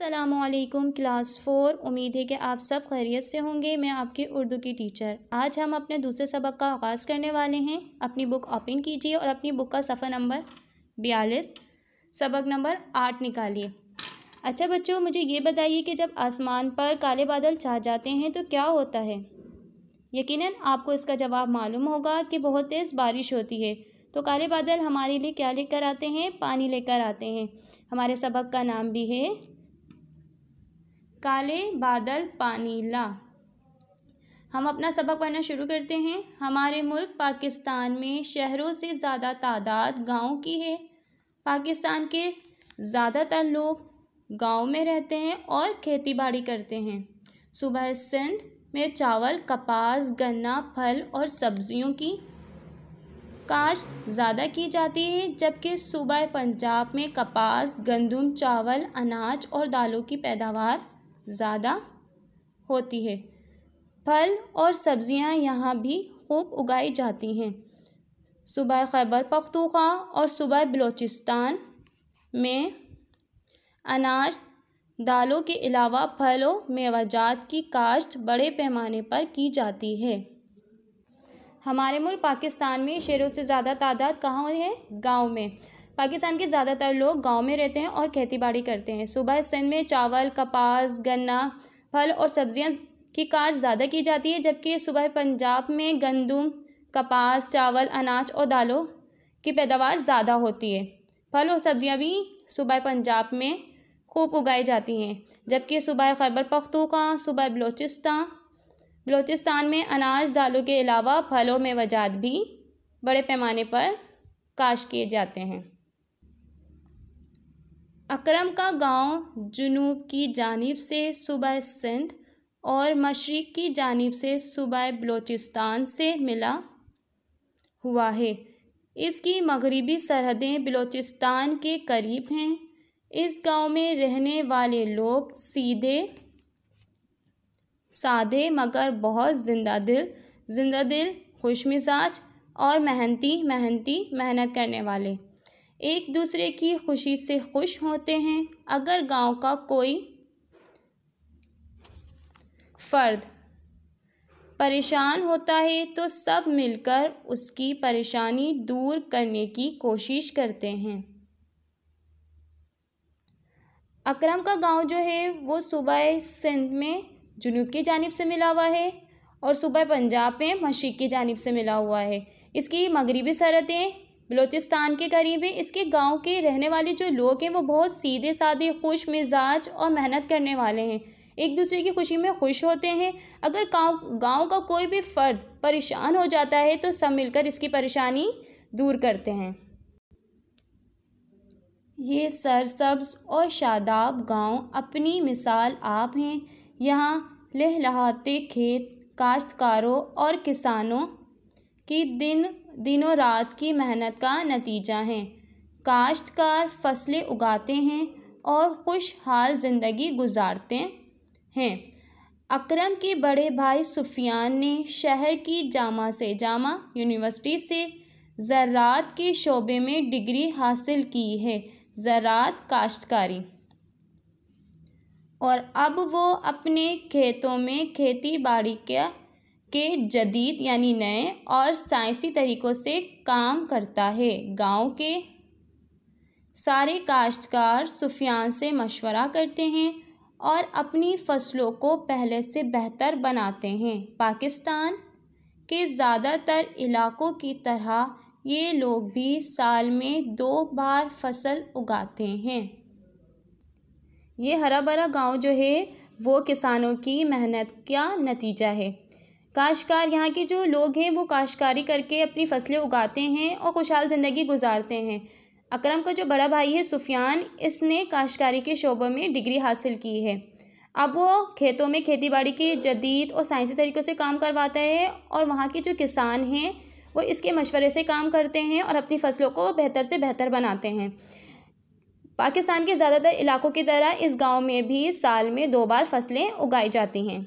Aslam class four उम्मीद है कि आप सब खैरियत से होंगे मैं आपकी उर्दू की टीचर आज हम अपने दूसरे सबक का आगाज़ करने वाले हैं अपनी बुक ओपन कीजिए और अपनी बुक का सफ़र नंबर बयालीस सबक नंबर आठ निकालिए अच्छा बच्चों मुझे ये बताइए कि जब आसमान पर काले बादल छा जाते हैं तो क्या होता है यकीनन आपको इसका जवाब मालूम होगा कि बहुत तेज़ बारिश होती है तो काले बादल हमारे लिए क्या लेकर आते हैं पानी लेकर आते हैं हमारे सबक का नाम भी है काले बादल पानी ला हम अपना सबक पढ़ना शुरू करते हैं हमारे मुल्क पाकिस्तान में शहरों से ज़्यादा तादाद गाँव की है पाकिस्तान के ज़्यादातर लोग गाँव में रहते हैं और खेती बाड़ी करते हैं सुबह सिंध में चावल कपास गन्ना फल और सब्जियों की काश्त ज़्यादा की जाती है जबकि सूबह पंजाब में कपास गंदम चावल अनाज और दालों की पैदावार ज़्यादा होती है फल और सब्जियां यहाँ भी खूब उगाई जाती हैं सुबह खैबर पख्तूखा और सुबह बलूचिस्तान में अनाज दालों के अलावा फलों मेवाजात की काश्त बड़े पैमाने पर की जाती है हमारे मुल्क पाकिस्तान में शहरों से ज़्यादा तादाद कहाँ है गाँव में पाकिस्तान के ज़्यादातर लोग गाँव में रहते हैं और बाड़ी करते हैं सुबह सिंध में चावल कपास गन्ना फल और सब्जियां की काश ज़्यादा की जाती है जबकि सुबह पंजाब में गंदम कपास चावल अनाज और दालों की पैदावार ज़्यादा होती है फल और सब्जियां भी सुबह पंजाब में खूब उगाई जाती हैं जबकि सुबह खैबर पख्तूखा सुबह बलोचिस्तान बलोचिस्तान में अनाज दालों के अलावा फल और मेवाजात भी बड़े पैमाने पर काश किए जाते हैं अकरम का गांव जुनूब की जानिब से सूबह सिंध और मशरक़ की जानिब से सूबह बलूचिस्तान से मिला हुआ है इसकी मगरबी सरहदें बलूचिस्तान के करीब हैं इस गांव में रहने वाले लोग सीधे सादे मगर बहुत जिंदा दिल जिंदा दिल खुश मिजाज और मेहनती मेहनती मेहनत करने वाले एक दूसरे की खुशी से खुश होते हैं अगर गांव का कोई फर्द परेशान होता है तो सब मिलकर उसकी परेशानी दूर करने की कोशिश करते हैं अकरम का गांव जो है वो सुबह सिंध में जुनूब की जानब से मिला हुआ है और सुबह पंजाब में मशीक की जानब से मिला हुआ है इसकी मगरबी सरहदें बलोचिस्तान के करीब है इसके गांव के रहने वाले जो लोग हैं वो बहुत सीधे साधे खुश मिजाज और मेहनत करने वाले हैं एक दूसरे की खुशी में खुश होते हैं अगर गांव गांव का कोई भी फ़र्द परेशान हो जाता है तो सब मिलकर इसकी परेशानी दूर करते हैं ये सरसब्ज और शादाब गांव अपनी मिसाल आप हैं यहाँ लहलहाते खेत काश्तकारों और किसानों की दिन दिनों रात की मेहनत का नतीजा हैं काश्तकार फसलें उगाते हैं और खुशहाल ज़िंदगी गुजारते हैं अकरम के बड़े भाई सुफियान ने शहर की जामा से जामा यूनिवर्सिटी से ज़रात के शोबे में डिग्री हासिल की है ज़रात काश्तकारी और अब वो अपने खेतों में खेती बाड़ी का के जदीद यानी नए और साइंसी तरीक़ों से काम करता है गांव के सारे काश्तकार सुफियान से मशवरा करते हैं और अपनी फसलों को पहले से बेहतर बनाते हैं पाकिस्तान के ज़्यादातर इलाकों की तरह ये लोग भी साल में दो बार फसल उगाते हैं ये हरा भरा गांव जो है वो किसानों की मेहनत का नतीजा है काश्कार यहाँ के जो लोग हैं वो काश्तकारी करके अपनी फसलें उगाते हैं और खुशहाल ज़िंदगी गुजारते हैं अकरम का जो बड़ा भाई है सुफियान इसने काश्कारी के शोबों में डिग्री हासिल की है अब वो खेतों में खेतीबाड़ी के जदीद और साइंसी तरीक़ों से काम करवाता है और वहाँ के जो किसान हैं वो इसके मशवरे से काम करते हैं और अपनी फसलों को बेहतर से बेहतर बनाते हैं पाकिस्तान के ज़्यादातर इलाकों की तरह इस गांव में भी साल में दो बार फसलें उगाई जाती हैं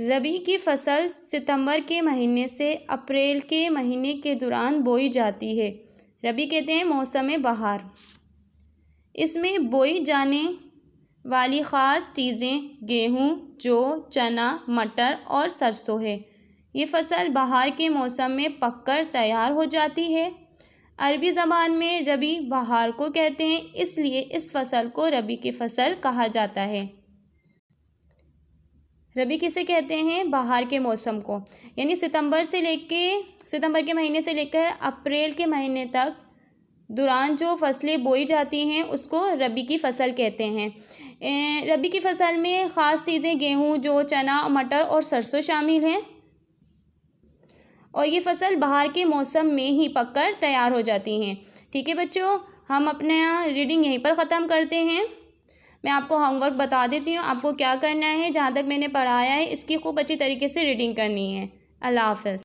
रबी की फसल सितंबर के महीने से अप्रैल के महीने के दौरान बोई जाती है रबी कहते हैं मौसम बहार इसमें बोई जाने वाली ख़ास चीज़ें गेहूँ जौ चना मटर और सरसों है ये फसल बहार के मौसम में पककर तैयार हो जाती है अरबी ज़बान में रबी बहार को कहते हैं इसलिए इस फसल को रबी की फसल कहा जाता है रबी किसे कहते हैं बाहर के मौसम को यानी सितंबर से लेके सितंबर के महीने से लेकर अप्रैल के महीने तक दौरान जो फसलें बोई जाती हैं उसको रबी की फ़सल कहते हैं रबी की फ़सल में ख़ास चीज़ें गेहूँ जो चना मटर और सरसों शामिल हैं और ये फसल बाहर के मौसम में ही पककर तैयार हो जाती हैं ठीक है बच्चों हम अपना रीडिंग यहीं पर ख़त्म करते हैं मैं आपको होमवर्क बता देती हूँ आपको क्या करना है जहाँ तक मैंने पढ़ाया है इसकी खूब अच्छी तरीके से रीडिंग करनी है अल्लाह हाफ़